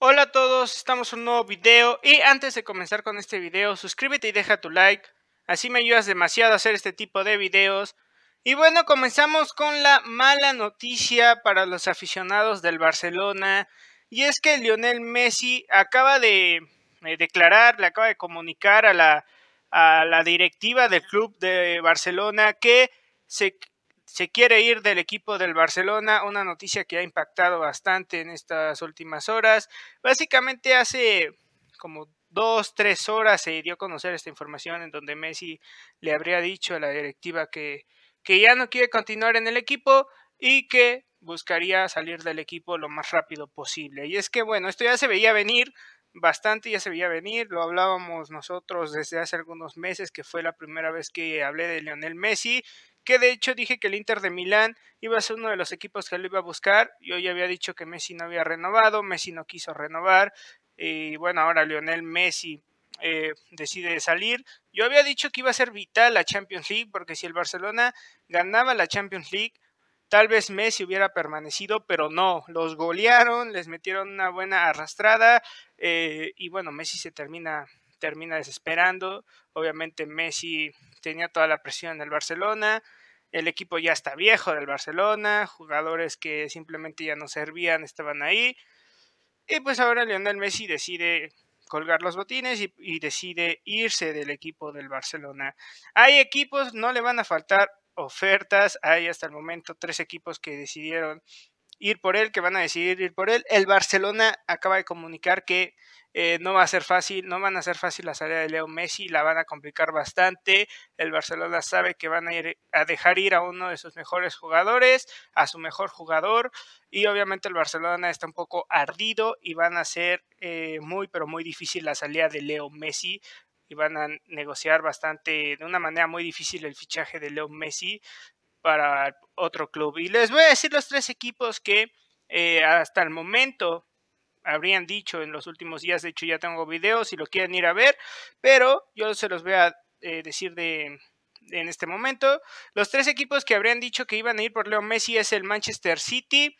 Hola a todos, estamos en un nuevo video y antes de comenzar con este video suscríbete y deja tu like, así me ayudas demasiado a hacer este tipo de videos. Y bueno, comenzamos con la mala noticia para los aficionados del Barcelona y es que Lionel Messi acaba de eh, declarar, le acaba de comunicar a la, a la directiva del club de Barcelona que se se quiere ir del equipo del Barcelona, una noticia que ha impactado bastante en estas últimas horas. Básicamente hace como dos, tres horas se dio a conocer esta información en donde Messi le habría dicho a la directiva que, que ya no quiere continuar en el equipo y que buscaría salir del equipo lo más rápido posible. Y es que, bueno, esto ya se veía venir bastante, ya se veía venir, lo hablábamos nosotros desde hace algunos meses, que fue la primera vez que hablé de Lionel Messi, que de hecho dije que el Inter de Milán iba a ser uno de los equipos que lo iba a buscar. Yo ya había dicho que Messi no había renovado, Messi no quiso renovar, y bueno, ahora Lionel Messi eh, decide salir. Yo había dicho que iba a ser vital la Champions League, porque si el Barcelona ganaba la Champions League, tal vez Messi hubiera permanecido, pero no, los golearon, les metieron una buena arrastrada, eh, y bueno, Messi se termina termina desesperando. Obviamente Messi tenía toda la presión del Barcelona, el equipo ya está viejo del Barcelona, jugadores que simplemente ya no servían estaban ahí. Y pues ahora Lionel Messi decide colgar los botines y, y, decide irse del equipo del Barcelona. Hay equipos, no le van a faltar ofertas, hay hasta el momento tres equipos que decidieron ir por él, que van a decidir ir por él. El Barcelona acaba de comunicar que eh, no va a ser fácil, no van a ser fácil la salida de Leo Messi, la van a complicar bastante. El Barcelona sabe que van a dejar ir a uno de sus mejores jugadores, a su mejor jugador, y obviamente el Barcelona está un poco ardido y van a ser eh, muy, pero muy difícil la salida de Leo Messi. Y van a negociar bastante, de una manera muy difícil, el fichaje de Leo Messi para otro club. Y les voy a decir los tres equipos que eh, hasta el momento habrían dicho en los últimos días. De hecho, ya tengo videos si lo quieren ir a ver, pero yo se los voy a eh, decir de, en este momento. Los tres equipos que habrían dicho que iban a ir por Leo Messi es el Manchester City,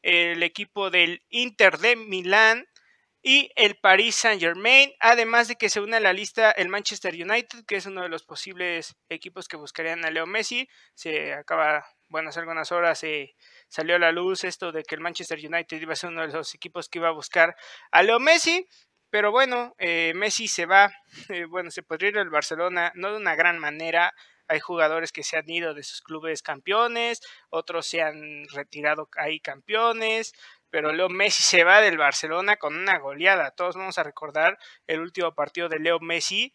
el equipo del Inter de Milán y el Paris Saint Germain, además de que se une a la lista el Manchester United, que es uno de los posibles equipos que buscarían a Leo Messi. Se acaba, bueno, hace algunas horas se salió a la luz esto de que el Manchester United iba a ser uno de los equipos que iba a buscar a Leo Messi. Pero bueno, eh, Messi se va, eh, bueno, se podría ir al Barcelona, no de una gran manera, hay jugadores que se han ido de sus clubes campeones, otros se han retirado ahí campeones, pero Leo Messi se va del Barcelona con una goleada. Todos vamos a recordar el último partido de Leo Messi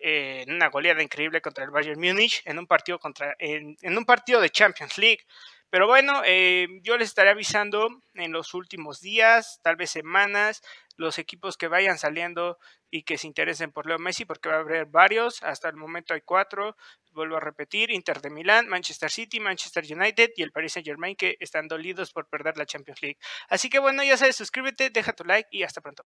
en eh, una goleada increíble contra el Bayern Múnich en un partido contra en un partido de Champions League. Pero bueno, eh, yo les estaré avisando en los últimos días, tal vez semanas, los equipos que vayan saliendo y que se interesen por Leo Messi, porque va a haber varios. Hasta el momento hay cuatro. Vuelvo a repetir: Inter de Milán, Manchester City, Manchester United y el Paris Saint Germain, que están dolidos por perder la Champions League. Así que bueno, ya sabes, suscríbete, deja tu like y hasta pronto.